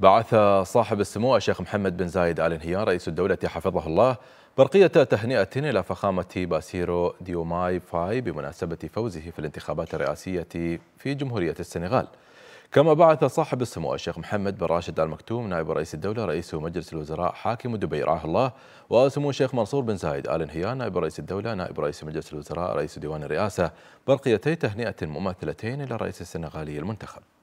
بعث صاحب السمو الشيخ محمد بن زايد آل نهيان رئيس الدولة حفظه الله برقية تهنئة إلى فخامة باسيرو ديوماي فاي بمناسبة فوزه في الانتخابات الرئاسية في جمهورية السنغال كما بعث صاحب السمو الشيخ محمد بن راشد المكتوم نائب رئيس الدولة رئيس مجلس الوزراء حاكم دبي رعاه الله وسمو الشيخ منصور بن زايد آل نهيان نائب رئيس الدولة نائب رئيس مجلس الوزراء رئيس ديوان الرئاسة برقيتي تهنئة مماثلتين إلى الرئيس السنغالي المنتخب